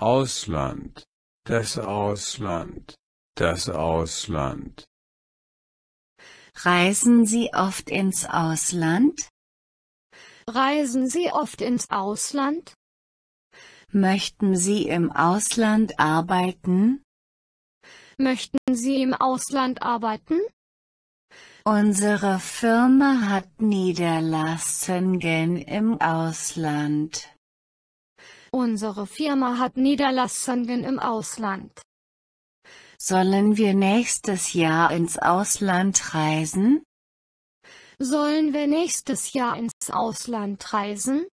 Ausland, das Ausland, das Ausland. Reisen Sie oft ins Ausland? Reisen Sie oft ins Ausland? Möchten Sie im Ausland arbeiten? Möchten Sie im Ausland arbeiten? Unsere Firma hat Niederlassungen im Ausland. Unsere Firma hat Niederlassungen im Ausland. Sollen wir nächstes Jahr ins Ausland reisen? Sollen wir nächstes Jahr ins Ausland reisen?